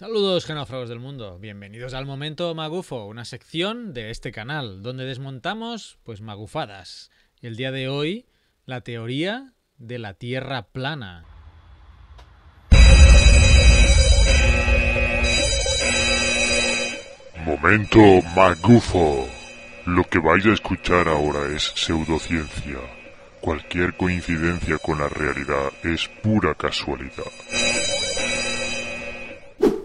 Saludos genófragos del mundo, bienvenidos al Momento Magufo, una sección de este canal donde desmontamos pues magufadas. El día de hoy, la teoría de la Tierra plana. Momento Magufo. Lo que vais a escuchar ahora es pseudociencia. Cualquier coincidencia con la realidad es pura casualidad.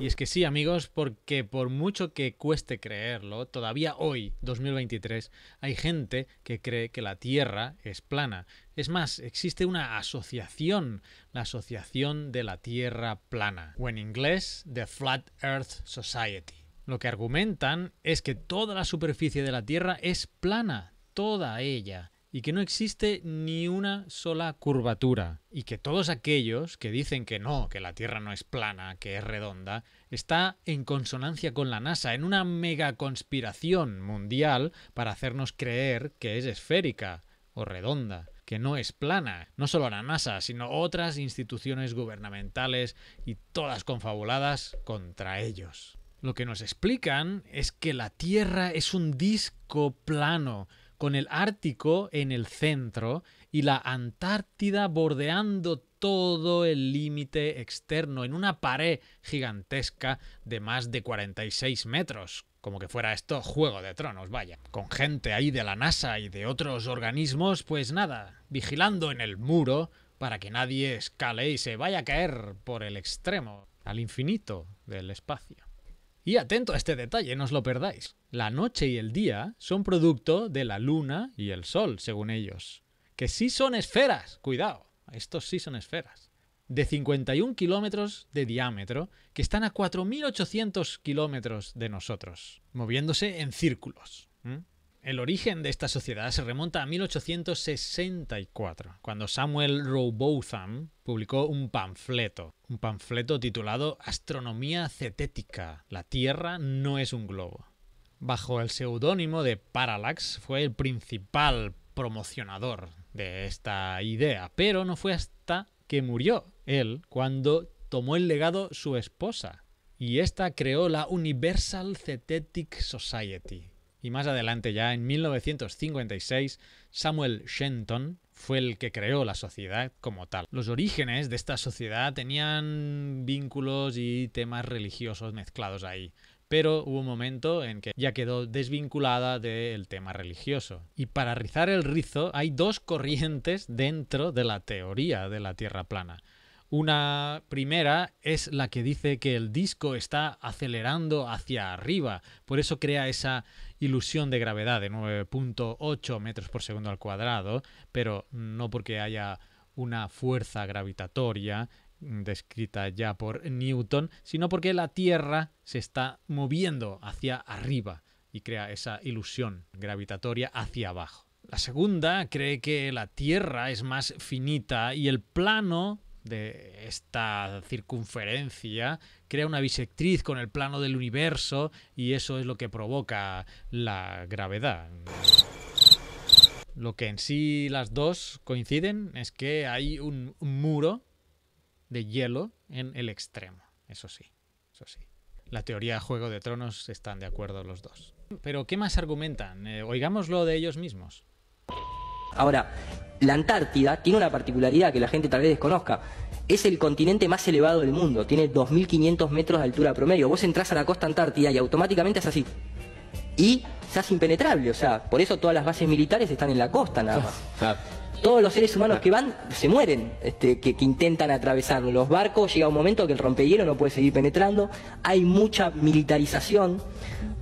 Y es que sí, amigos, porque por mucho que cueste creerlo, todavía hoy, 2023, hay gente que cree que la Tierra es plana. Es más, existe una asociación, la Asociación de la Tierra Plana, o en inglés, The Flat Earth Society. Lo que argumentan es que toda la superficie de la Tierra es plana, toda ella y que no existe ni una sola curvatura, y que todos aquellos que dicen que no, que la Tierra no es plana, que es redonda, está en consonancia con la NASA, en una mega conspiración mundial para hacernos creer que es esférica o redonda que no es plana. No solo la NASA, sino otras instituciones gubernamentales y todas confabuladas contra ellos. Lo que nos explican es que la Tierra es un disco plano con el Ártico en el centro y la Antártida bordeando todo el límite externo en una pared gigantesca de más de 46 metros, como que fuera esto Juego de Tronos, vaya, con gente ahí de la NASA y de otros organismos, pues nada, vigilando en el muro para que nadie escale y se vaya a caer por el extremo, al infinito del espacio. Y atento a este detalle, no os lo perdáis. La noche y el día son producto de la luna y el sol, según ellos. Que sí son esferas, cuidado, estos sí son esferas. De 51 kilómetros de diámetro, que están a 4.800 kilómetros de nosotros, moviéndose en círculos. El origen de esta sociedad se remonta a 1864, cuando Samuel Rowbotham publicó un panfleto, un panfleto titulado Astronomía cetética, la Tierra no es un globo. Bajo el seudónimo de Parallax fue el principal promocionador de esta idea, pero no fue hasta que murió él cuando tomó el legado su esposa, y esta creó la Universal Cetetic Society, y más adelante ya, en 1956, Samuel Shenton fue el que creó la sociedad como tal. Los orígenes de esta sociedad tenían vínculos y temas religiosos mezclados ahí, pero hubo un momento en que ya quedó desvinculada del tema religioso. Y para rizar el rizo hay dos corrientes dentro de la teoría de la Tierra plana. Una primera es la que dice que el disco está acelerando hacia arriba, por eso crea esa ilusión de gravedad de 9.8 metros por segundo al cuadrado, pero no porque haya una fuerza gravitatoria descrita ya por Newton, sino porque la Tierra se está moviendo hacia arriba y crea esa ilusión gravitatoria hacia abajo. La segunda cree que la Tierra es más finita y el plano de esta circunferencia crea una bisectriz con el plano del universo y eso es lo que provoca la gravedad. Lo que en sí las dos coinciden es que hay un muro de hielo en el extremo. Eso sí, eso sí. La teoría Juego de Tronos están de acuerdo los dos. Pero ¿qué más argumentan? Eh, oigámoslo de ellos mismos. Ahora, la Antártida tiene una particularidad que la gente tal vez desconozca. Es el continente más elevado del mundo, tiene 2.500 metros de altura promedio. Vos entrás a la costa antártida y automáticamente es así. Y se impenetrable, o sea, por eso todas las bases militares están en la costa nada más todos los seres humanos que van se mueren, este, que, intentan atravesar los barcos, llega un momento que el rompehielo no puede seguir penetrando, hay mucha militarización,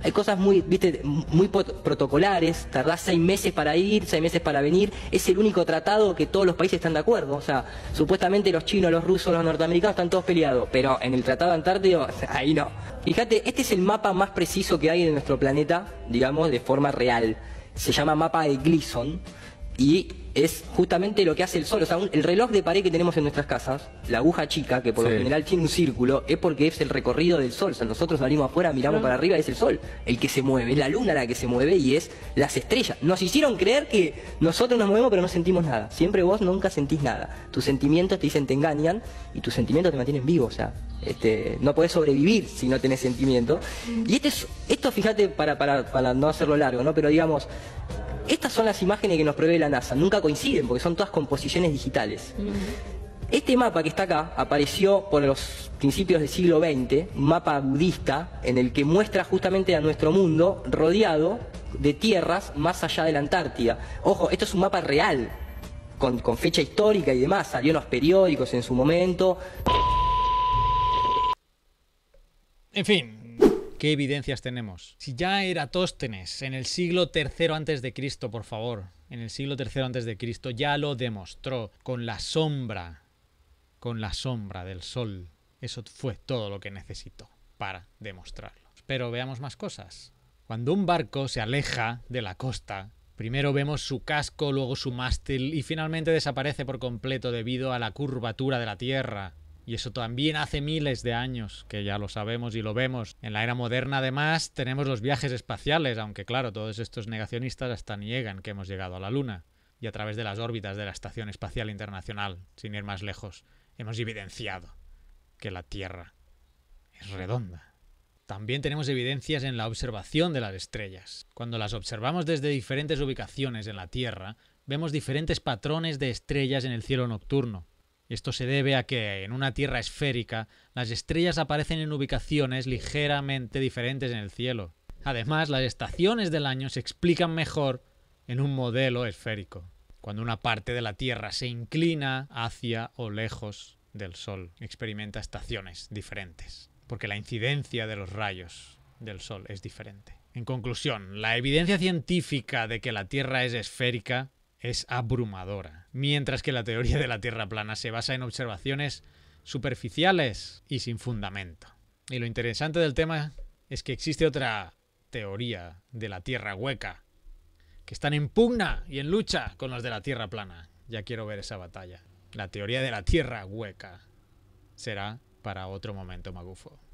hay cosas muy, viste, muy protocolares, tarda seis meses para ir, seis meses para venir, es el único tratado que todos los países están de acuerdo, o sea, supuestamente los chinos, los rusos, los norteamericanos están todos peleados, pero en el Tratado Antártico, ahí no. Fíjate, este es el mapa más preciso que hay en nuestro planeta, digamos, de forma real. Se llama mapa de Gleason y es justamente lo que hace el sol. O sea, el reloj de pared que tenemos en nuestras casas, la aguja chica, que por lo general tiene un círculo, es porque es el recorrido del sol. O sea, nosotros salimos afuera, miramos para arriba, es el sol el que se mueve, es la luna la que se mueve y es las estrellas. Nos hicieron creer que nosotros nos movemos pero no sentimos nada. Siempre vos nunca sentís nada. Tus sentimientos te dicen te engañan y tus sentimientos te mantienen vivo. O sea, este, no podés sobrevivir si no tenés sentimiento. Y este esto, fíjate, para, para, para no hacerlo largo, ¿no? Pero digamos, estas son las imágenes que nos provee la NASA, nunca coinciden porque son todas composiciones digitales. Este mapa que está acá apareció por los principios del siglo XX, mapa budista en el que muestra justamente a nuestro mundo rodeado de tierras más allá de la Antártida. Ojo, esto es un mapa real, con, con fecha histórica y demás, salió en los periódicos en su momento. En fin, ¿Qué evidencias tenemos? Si ya Eratóstenes, en el siglo III a.C., por favor, en el siglo III a.C., ya lo demostró con la sombra, con la sombra del sol. Eso fue todo lo que necesitó para demostrarlo. Pero veamos más cosas. Cuando un barco se aleja de la costa, Primero vemos su casco, luego su mástil y finalmente desaparece por completo debido a la curvatura de la Tierra. Y eso también hace miles de años, que ya lo sabemos y lo vemos. En la era moderna, además, tenemos los viajes espaciales, aunque claro, todos estos negacionistas hasta niegan que hemos llegado a la Luna, y a través de las órbitas de la Estación Espacial Internacional, sin ir más lejos, hemos evidenciado que la Tierra es redonda. También tenemos evidencias en la observación de las estrellas. Cuando las observamos desde diferentes ubicaciones en la Tierra, vemos diferentes patrones de estrellas en el cielo nocturno, esto se debe a que en una Tierra esférica las estrellas aparecen en ubicaciones ligeramente diferentes en el cielo. Además, las estaciones del año se explican mejor en un modelo esférico, cuando una parte de la Tierra se inclina hacia o lejos del Sol, experimenta estaciones diferentes, porque la incidencia de los rayos del Sol es diferente. En conclusión, la evidencia científica de que la Tierra es esférica es abrumadora, mientras que la teoría de la Tierra plana se basa en observaciones superficiales y sin fundamento. Y lo interesante del tema es que existe otra teoría de la Tierra hueca, que están en pugna y en lucha con los de la Tierra plana. Ya quiero ver esa batalla. La teoría de la Tierra hueca será para otro momento, Magufo.